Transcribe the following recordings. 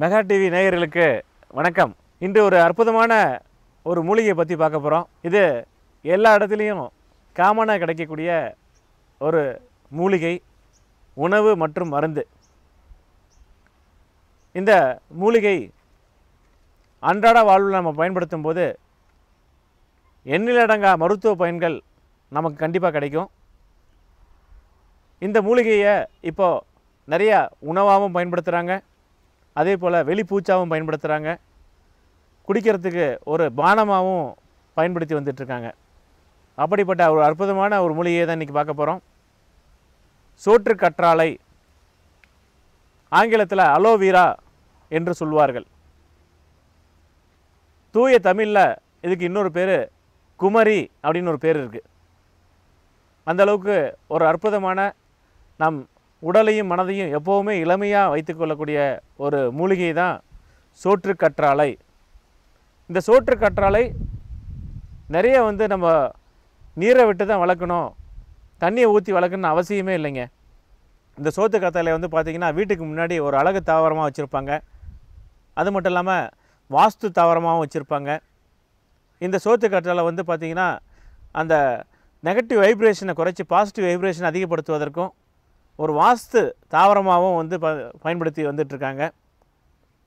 mega TV நேயர்களுக்கு வணக்கம் இன்று ஒரு அற்புதமான ஒரு மூலிகையை பற்றி பார்க்க போகிறோம் இது எல்லா இடத்துலையும் காமனாக கிடைக்கக்கூடிய ஒரு மூலிகை உணவு மற்றும் மருந்து இந்த மூலிகை அன்றாட வாழ்வில் நம்ம பயன்படுத்தும் போது எண்ணிலடங்கா மருத்துவ பயன்கள் நமக்கு கண்டிப்பாக கிடைக்கும் இந்த மூலிகையை இப்போது நிறையா உணவாகவும் பயன்படுத்துகிறாங்க அதே போல் வெளிப்பூச்சாவும் பயன்படுத்துகிறாங்க குடிக்கிறதுக்கு ஒரு பானமாகவும் பயன்படுத்தி வந்துட்டுருக்காங்க அப்படிப்பட்ட ஒரு அற்புதமான ஒரு மூலிகையை தான் இன்றைக்கி பார்க்க போகிறோம் சோற்று கற்றாழை ஆங்கிலத்தில் அலோவீரா என்று சொல்வார்கள் தூய தமிழில் இதுக்கு இன்னொரு பேர் குமரி அப்படின்னு ஒரு பேர் இருக்குது அந்தளவுக்கு ஒரு அற்புதமான நம் உடலையும் மனதையும் எப்போவுமே இளமையாக வைத்துக்கொள்ளக்கூடிய ஒரு மூலிகை தான் சோற்று கற்றாழை இந்த சோற்று கற்றாழை நிறைய வந்து நம்ம நீரை விட்டு தான் வளர்க்கணும் தண்ணியை ஊற்றி வளர்க்கணும்னு அவசியமே இல்லைங்க இந்த சோத்து கத்தாழை வந்து பார்த்திங்கன்னா வீட்டுக்கு முன்னாடி ஒரு அழகு தாவரமாக வச்சுருப்பாங்க அது மட்டும் இல்லாமல் வாஸ்து தாவரமாகவும் வச்சுருப்பாங்க இந்த சோத்து கற்றாழை வந்து பார்த்திங்கன்னா அந்த நெகட்டிவ் வைப்ரேஷனை குறைச்சி பாசிட்டிவ் வைப்ரேஷனை அதிகப்படுத்துவதற்கும் ஒரு வாஸ்து தாவரமாகவும் வந்து ப பயன்படுத்தி வந்துட்டுருக்காங்க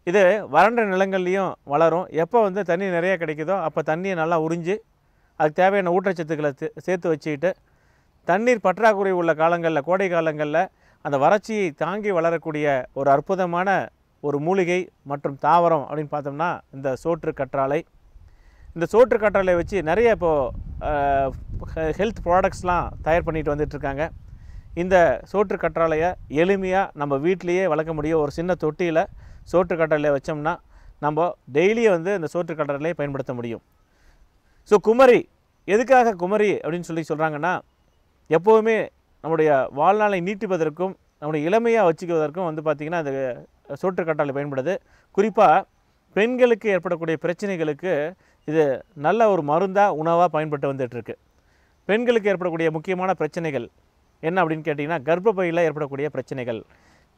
இது வறண்ட நிலங்கள்லேயும் வளரும் எப்போ வந்து தண்ணி நிறைய கிடைக்குதோ அப்போ தண்ணியை நல்லா உறிஞ்சு அதுக்கு தேவையான ஊட்டச்சத்துக்களை சேர்த்து வச்சுக்கிட்டு தண்ணீர் பற்றாக்குறை உள்ள காலங்களில் கோடை காலங்களில் அந்த வறட்சியை தாங்கி வளரக்கூடிய ஒரு அற்புதமான ஒரு மூலிகை மற்றும் தாவரம் அப்படின்னு பார்த்தோம்னா இந்த சோற்று கற்றாழை இந்த சோற்று கற்றாழை வச்சு நிறைய இப்போது ஹெல்த் ப்ராடக்ட்ஸ்லாம் தயார் பண்ணிட்டு வந்துட்டுருக்காங்க இந்த சோற்று கற்றாழையை எளிமையாக நம்ம வீட்லேயே வளர்க்க முடியும் ஒரு சின்ன தொட்டியில் சோற்று கற்றாழையை வச்சோம்னா நம்ம டெய்லியும் வந்து இந்த சோற்று கற்றாழையை பயன்படுத்த முடியும் ஸோ குமரி எதுக்காக குமரி அப்படின்னு சொல்லி சொல்கிறாங்கன்னா எப்போவுமே நம்முடைய வாழ்நாளை நீட்டிப்பதற்கும் நம்முடைய இளமையாக வச்சுக்குவதற்கும் வந்து பார்த்திங்கன்னா அது சோற்று கற்றாழை பயன்படுது குறிப்பாக பெண்களுக்கு ஏற்படக்கூடிய பிரச்சனைகளுக்கு இது நல்ல ஒரு மருந்தாக உணவாக பயன்பட்டு வந்துட்டுருக்கு பெண்களுக்கு ஏற்படக்கூடிய முக்கியமான பிரச்சனைகள் என்ன அப்படின்னு கேட்டிங்கன்னா கர்ப்பப்பையில் ஏற்படக்கூடிய பிரச்சனைகள்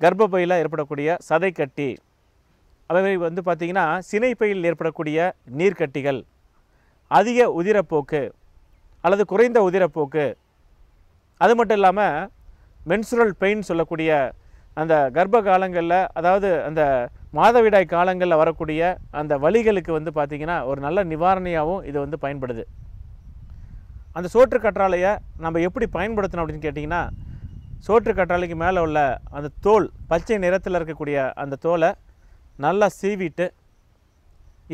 கர்ப்பப்பையில் ஏற்படக்கூடிய சதைக்கட்டி அவை வந்து பார்த்திங்கன்னா சினைப்பையில் ஏற்படக்கூடிய நீர்க்கட்டிகள் அதிக உதிரப்போக்கு அல்லது குறைந்த உதிரப்போக்கு அது மட்டும் இல்லாமல் மென்சுரல் பெயின் சொல்லக்கூடிய அந்த கர்ப்ப காலங்களில் அதாவது அந்த மாதவிடாய் காலங்களில் வரக்கூடிய அந்த வழிகளுக்கு வந்து பார்த்திங்கன்னா ஒரு நல்ல நிவாரணையாகவும் இது வந்து பயன்படுது அந்த சோற்று கற்றாழையை நம்ம எப்படி பயன்படுத்தணும் அப்படின்னு கேட்டிங்கன்னா சோற்று கற்றாழைக்கு மேலே உள்ள அந்த தோல் பச்சை நிறத்தில் இருக்கக்கூடிய அந்த தோலை நல்லா சீவிட்டு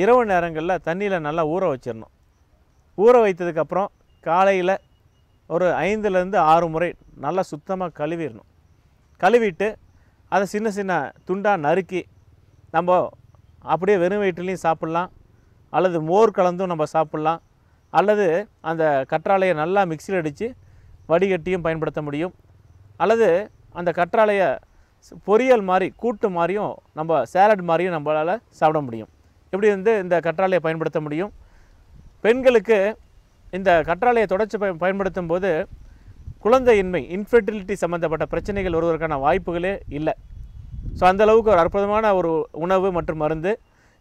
இரவு நேரங்களில் தண்ணியில் நல்லா ஊற வச்சிடணும் ஊற வைத்ததுக்கப்புறம் காலையில் ஒரு ஐந்துலேருந்து ஆறு முறை நல்லா சுத்தமாக கழுவிடணும் கழுவிட்டு அதை சின்ன சின்ன துண்டாக நறுக்கி நம்ம அப்படியே வெறும் வயிற்றுலேயும் சாப்பிட்லாம் அல்லது மோர் கலந்தும் நம்ம சாப்பிட்லாம் அல்லது அந்த கற்றாழையை நல்லா மிக்சியில் அடித்து வடிகட்டியும் பயன்படுத்த முடியும் அல்லது அந்த கற்றாழையை பொரியல் மாதிரி கூட்டு மாதிரியும் நம்ம சேலட் மாதிரியும் நம்மளால் சாப்பிட முடியும் எப்படி வந்து இந்த கற்றாழையை பயன்படுத்த முடியும் பெண்களுக்கு இந்த கற்றாழையை தொடர்ச்சி பய பயன்படுத்தும் போது குழந்தையின்மை இன்ஃபெர்டிலிட்டி சம்மந்தப்பட்ட பிரச்சனைகள் ஒருவருக்கான வாய்ப்புகளே இல்லை ஸோ அந்தளவுக்கு ஒரு அற்புதமான ஒரு உணவு மற்றும் மருந்து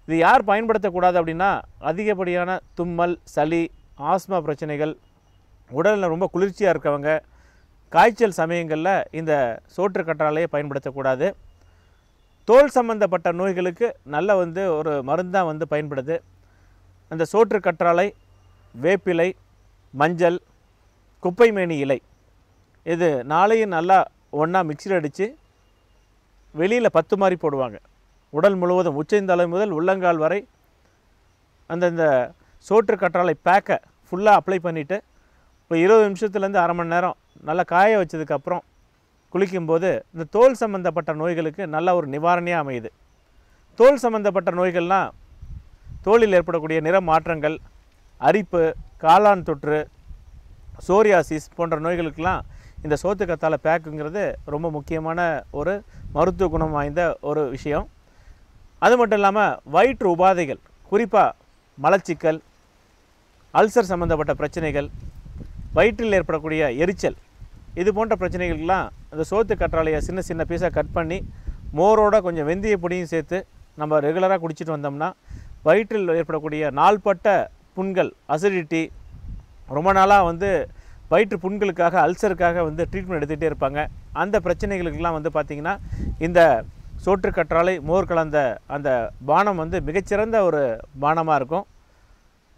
இது யார் பயன்படுத்தக்கூடாது அப்படின்னா அதிகப்படியான தும்மல் சளி ஆஸ்மா பிரச்சனைகள் உடலில் ரொம்ப குளிர்ச்சியாக இருக்கவங்க காய்ச்சல் சமயங்களில் இந்த சோற்று கற்றாலையை பயன்படுத்தக்கூடாது தோல் சம்பந்தப்பட்ட நோய்களுக்கு நல்ல வந்து ஒரு மருந்தாக வந்து பயன்படுது அந்த சோற்று கற்றாழை வேப்பிலை மஞ்சள் குப்பைமேனி இலை இது நாளையும் நல்லா ஒன்றா மிக்சியில் அடித்து வெளியில் பத்து மாதிரி போடுவாங்க உடல் முழுவதும் உச்சந்தலை முதல் உள்ளங்கால் வரை அந்தந்த சோற்று கற்றாழை பேக்கை ஃபுல்லாக அப்ளை பண்ணிவிட்டு இப்போ இருபது நிமிஷத்துலேருந்து அரை மணி நேரம் நல்லா காய வச்சதுக்கப்புறம் குளிக்கும்போது இந்த தோல் சம்மந்தப்பட்ட நோய்களுக்கு நல்ல ஒரு நிவாரணையாக அமையுது தோல் சம்மந்தப்பட்ட நோய்கள்னால் தோலில் ஏற்படக்கூடிய நிற மாற்றங்கள் அரிப்பு காளான் தொற்று சோரியாசிஸ் போன்ற நோய்களுக்கெல்லாம் இந்த கத்தால் பேக்குங்கிறது ரொம்ப முக்கியமான ஒரு மருத்துவ குணம் வாய்ந்த ஒரு விஷயம் அது மட்டும் இல்லாமல் வயிற்று உபாதைகள் குறிப்பாக மலச்சிக்கல் அல்சர் சம்மந்தப்பட்ட பிரச்சனைகள் வயிற்றில் ஏற்படக்கூடிய எரிச்சல் இது போன்ற பிரச்சனைகளுக்கெல்லாம் அந்த சோத்து கற்றாலையை சின்ன சின்ன பீஸாக கட் பண்ணி மோரோட கொஞ்சம் வெந்தய பொடியும் சேர்த்து நம்ம ரெகுலராக குடிச்சிட்டு வந்தோம்னா வயிற்றில் ஏற்படக்கூடிய நாள்பட்ட புண்கள் அசிடிட்டி ரொம்ப நாளாக வந்து வயிற்று புண்களுக்காக அல்சருக்காக வந்து ட்ரீட்மெண்ட் எடுத்துகிட்டே இருப்பாங்க அந்த பிரச்சனைகளுக்கெல்லாம் வந்து பார்த்திங்கன்னா இந்த சோற்று கற்றாலை மோர் கலந்த அந்த பானம் வந்து மிகச்சிறந்த ஒரு பானமாக இருக்கும்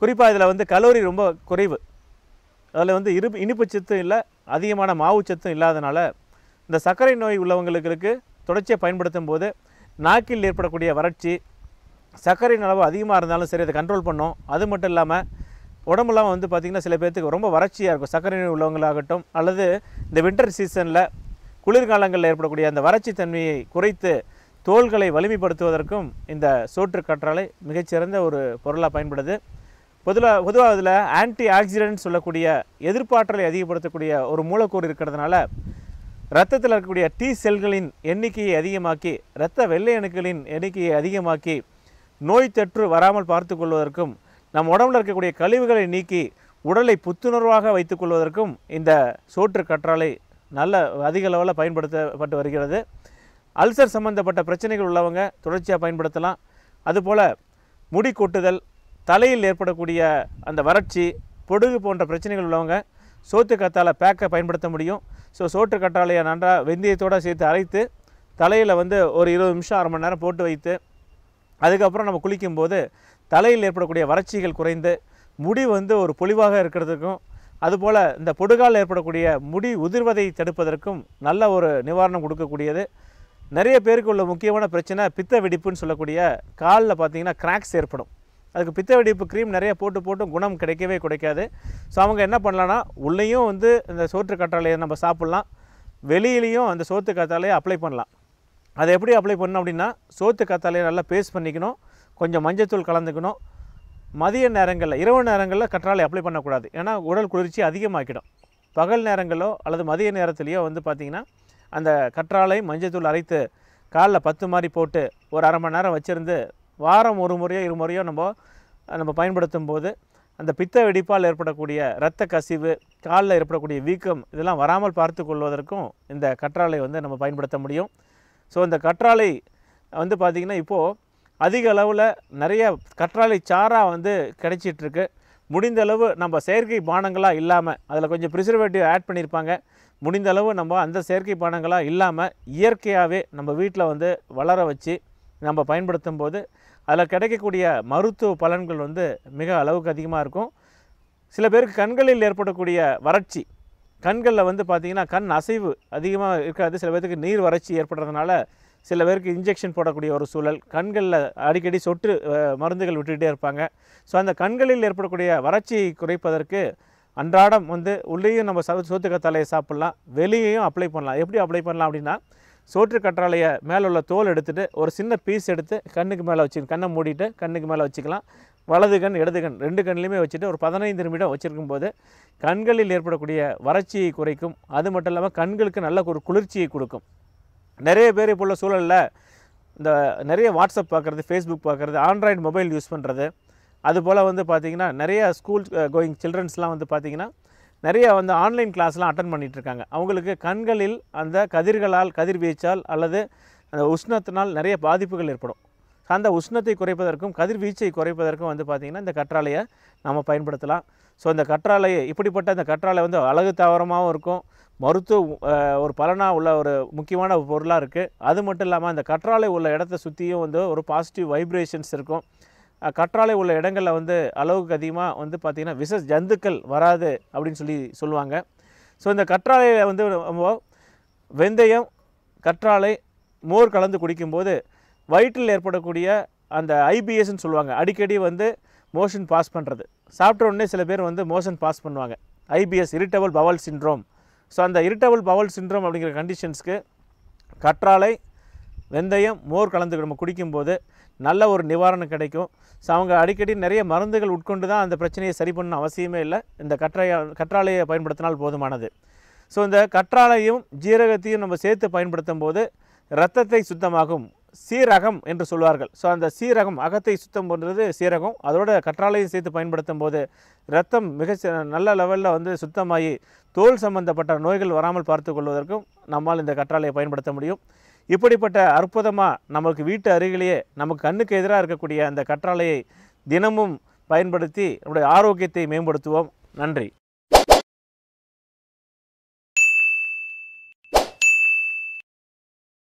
குறிப்பாக இதில் வந்து கலோரி ரொம்ப குறைவு அதில் வந்து இரு இனிப்பு சத்தும் இல்லை அதிகமான மாவு சத்தும் இல்லாதனால இந்த சர்க்கரை நோய் உள்ளவங்களுக்கு தொடர்ச்சியாக பயன்படுத்தும் போது நாக்கில் ஏற்படக்கூடிய வறட்சி சர்க்கரையின் அளவு அதிகமாக இருந்தாலும் சரி அதை கண்ட்ரோல் பண்ணோம் அது மட்டும் இல்லாமல் உடம்புலாம் வந்து பார்த்திங்கன்னா சில பேர்த்துக்கு ரொம்ப வறட்சியாக இருக்கும் சர்க்கரை நோய் உள்ளவங்களாகட்டும் அல்லது இந்த வின்டர் சீசனில் குளிர்காலங்களில் ஏற்படக்கூடிய அந்த வறட்சி தன்மையை குறைத்து தோள்களை வலிமைப்படுத்துவதற்கும் இந்த சோற்று கற்றாலை மிகச்சிறந்த ஒரு பொருளாக பயன்படுது பொதுவாக பொதுவாக அதில் ஆன்டி ஆக்சிடென்ட் சொல்லக்கூடிய எதிர்ப்பாற்றலை அதிகப்படுத்தக்கூடிய ஒரு மூலக்கூறு இருக்கிறதுனால ரத்தத்தில் இருக்கக்கூடிய டி செல்களின் எண்ணிக்கையை அதிகமாக்கி இரத்த வெள்ளை அணுக்களின் எண்ணிக்கையை அதிகமாக்கி நோய் தொற்று வராமல் பார்த்து கொள்வதற்கும் நம் உடம்புல இருக்கக்கூடிய கழிவுகளை நீக்கி உடலை புத்துணர்வாக வைத்துக்கொள்வதற்கும் இந்த சோற்று கற்றாலை நல்ல அதிக அளவில் பயன்படுத்தப்பட்டு வருகிறது அல்சர் சம்மந்தப்பட்ட பிரச்சனைகள் உள்ளவங்க தொடர்ச்சியாக பயன்படுத்தலாம் அதுபோல் முடி கொட்டுதல் தலையில் ஏற்படக்கூடிய அந்த வறட்சி பொடுகு போன்ற பிரச்சனைகள் உள்ளவங்க சோத்து கத்தால் பேக்கை பயன்படுத்த முடியும் ஸோ சோற்று கற்றாழையை நன்றாக வெந்தயத்தோடு சேர்த்து அரைத்து தலையில் வந்து ஒரு இருபது நிமிஷம் அரை மணி நேரம் போட்டு வைத்து அதுக்கப்புறம் நம்ம குளிக்கும்போது தலையில் ஏற்படக்கூடிய வறட்சிகள் குறைந்து முடி வந்து ஒரு பொலிவாக இருக்கிறதுக்கும் அதுபோல் இந்த பொடுகால் ஏற்படக்கூடிய முடி உதிர்வதை தடுப்பதற்கும் நல்ல ஒரு நிவாரணம் கொடுக்கக்கூடியது நிறைய பேருக்கு உள்ள முக்கியமான பிரச்சனை பித்த வெடிப்புன்னு சொல்லக்கூடிய காலில் பார்த்திங்கன்னா கிராக்ஸ் ஏற்படும் அதுக்கு பித்த வெடிப்பு க்ரீம் நிறைய போட்டு போட்டு குணம் கிடைக்கவே கிடைக்காது ஸோ அவங்க என்ன பண்ணலான்னா உள்ளேயும் வந்து இந்த சோற்று கற்றாழையை நம்ம சாப்பிட்லாம் வெளியிலையும் அந்த சோத்து கத்தாலையை அப்ளை பண்ணலாம் அதை எப்படி அப்ளை பண்ணோம் அப்படின்னா சோத்து கத்தாலையை நல்லா பேஸ்ட் பண்ணிக்கணும் கொஞ்சம் மஞ்சத்தூள் கலந்துக்கணும் மதிய நேரங்களில் இரவு நேரங்களில் கற்றாலை அப்ளை பண்ணக்கூடாது ஏன்னா உடல் குளிர்ச்சி அதிகமாக்கிடும் பகல் நேரங்களோ அல்லது மதிய நேரத்துலையோ வந்து பார்த்திங்கன்னா அந்த கற்றாழை மஞ்சத்தூள் அரைத்து காலில் பத்து மாதிரி போட்டு ஒரு அரை மணி நேரம் வச்சுருந்து வாரம் ஒரு முறையோ இரு முறையோ நம்ம நம்ம பயன்படுத்தும் போது அந்த பித்த வெடிப்பால் ஏற்படக்கூடிய இரத்த கசிவு காலில் ஏற்படக்கூடிய வீக்கம் இதெல்லாம் வராமல் பார்த்து கொள்வதற்கும் இந்த கற்றாழை வந்து நம்ம பயன்படுத்த முடியும் ஸோ இந்த கற்றாழை வந்து பார்த்திங்கன்னா இப்போது அதிக அளவில் நிறைய கற்றாழை சாராக வந்து கிடைச்சிட்ருக்கு முடிந்த அளவு நம்ம செயற்கை பானங்களாக இல்லாமல் அதில் கொஞ்சம் ப்ரிசர்வேட்டிவ் ஆட் பண்ணியிருப்பாங்க முடிந்த அளவு நம்ம அந்த செயற்கை பானங்களாக இல்லாமல் இயற்கையாகவே நம்ம வீட்டில் வந்து வளர வச்சு நம்ம பயன்படுத்தும் போது அதில் கிடைக்கக்கூடிய மருத்துவ பலன்கள் வந்து மிக அளவுக்கு அதிகமாக இருக்கும் சில பேருக்கு கண்களில் ஏற்படக்கூடிய வறட்சி கண்களில் வந்து பார்த்திங்கன்னா கண் அசைவு அதிகமாக இருக்காது சில பேருக்கு நீர் வறட்சி ஏற்படுறதுனால சில பேருக்கு இன்ஜெக்ஷன் போடக்கூடிய ஒரு சூழல் கண்களில் அடிக்கடி சொட்டு மருந்துகள் விட்டுக்கிட்டே இருப்பாங்க ஸோ அந்த கண்களில் ஏற்படக்கூடிய வறட்சியை குறைப்பதற்கு அன்றாடம் வந்து உள்ளேயும் நம்ம சவு சோத்துக்கத்தாலையை சாப்பிட்லாம் வெளியேயும் அப்ளை பண்ணலாம் எப்படி அப்ளை பண்ணலாம் அப்படின்னா சோற்று கற்றாழையை மேலே உள்ள தோல் எடுத்துகிட்டு ஒரு சின்ன பீஸ் எடுத்து கண்ணுக்கு மேலே வச்சுக்கணும் கண்ணை மூடிட்டு கண்ணுக்கு மேலே வச்சுக்கலாம் வலது கண் இடது கண் ரெண்டு கண்ணிலையுமே வச்சுட்டு ஒரு பதினைந்து நிமிடம் வச்சுருக்கும் போது கண்களில் ஏற்படக்கூடிய வறட்சியை குறைக்கும் அது மட்டும் இல்லாமல் கண்களுக்கு நல்ல ஒரு குளிர்ச்சியை கொடுக்கும் நிறைய பேர் இப்போ உள்ள சூழலில் இந்த நிறைய வாட்ஸ்அப் பார்க்குறது ஃபேஸ்புக் பார்க்குறது ஆண்ட்ராய்டு மொபைல் யூஸ் பண்ணுறது அதுபோல் வந்து பார்த்திங்கன்னா நிறைய ஸ்கூல் கோயிங் சில்ட்ரன்ஸ்லாம் வந்து பார்த்திங்கன்னா நிறைய வந்து ஆன்லைன் கிளாஸ்லாம் அட்டன் பண்ணிகிட்ருக்காங்க அவங்களுக்கு கண்களில் அந்த கதிர்களால் கதிர்வீச்சால் அல்லது அந்த உஷ்ணத்தினால் நிறைய பாதிப்புகள் ஏற்படும் அந்த உஷ்ணத்தை குறைப்பதற்கும் கதிர்வீச்சை குறைப்பதற்கும் வந்து பார்த்திங்கன்னா இந்த கற்றாலையை நம்ம பயன்படுத்தலாம் ஸோ இந்த கற்றாலையை இப்படிப்பட்ட இந்த கற்றாழை வந்து அழகு தாவரமாகவும் இருக்கும் மருத்துவ ஒரு பலனாக உள்ள ஒரு முக்கியமான பொருளாக இருக்குது அது மட்டும் இல்லாமல் அந்த கற்றாலை உள்ள இடத்த சுற்றியும் வந்து ஒரு பாசிட்டிவ் வைப்ரேஷன்ஸ் இருக்கும் கற்றாழை உள்ள இடங்களில் வந்து அளவுக்கு அதிகமாக வந்து பார்த்திங்கன்னா விசஸ் ஜந்துக்கள் வராது அப்படின்னு சொல்லி சொல்லுவாங்க ஸோ இந்த கற்றாலையில் வந்து வெந்தயம் கற்றாழை மோர் கலந்து குடிக்கும்போது வயிற்றில் ஏற்படக்கூடிய அந்த ஐபிஎஸ்ன்னு சொல்லுவாங்க அடிக்கடி வந்து மோஷன் பாஸ் பண்ணுறது சாப்பிட்ட உடனே சில பேர் வந்து மோஷன் பாஸ் பண்ணுவாங்க IBS irritable bowel syndrome so அந்த இரிட்டபுள் பவல் சின்ட்ரோம் அப்படிங்கிற கண்டிஷன்ஸ்க்கு கற்றாழை வெந்தயம் மோர் கலந்து நம்ம குடிக்கும்போது நல்ல ஒரு நிவாரணம் கிடைக்கும் ஸோ அவங்க அடிக்கடி நிறைய மருந்துகள் உட்கொண்டு தான் அந்த பிரச்சனையை சரி பண்ண அவசியமே இல்லை இந்த கற்றாய கற்றாழையை பயன்படுத்தினால் போதுமானது ஸோ இந்த கற்றாழையும் ஜீரகத்தையும் நம்ம சேர்த்து பயன்படுத்தும் போது ரத்தத்தை சுத்தமாகும் சீரகம் என்று சொல்வார்கள் ஸோ அந்த சீரகம் அகத்தை சுத்தம் பண்ணுறது சீரகம் அதோட கற்றாழையும் சேர்த்து பயன்படுத்தும் போது ரத்தம் மிக நல்ல லெவலில் வந்து சுத்தமாகி தோல் சம்பந்தப்பட்ட நோய்கள் வராமல் பார்த்து கொள்வதற்கும் நம்மால் இந்த கற்றாழையை பயன்படுத்த முடியும் இப்படிப்பட்ட அற்புதமாக நமக்கு வீட்டு அருகிலேயே நமக்கு கண்ணுக்கு எதிராக இருக்கக்கூடிய அந்த கற்றாழையை தினமும் பயன்படுத்தி நம்முடைய ஆரோக்கியத்தை மேம்படுத்துவோம் நன்றி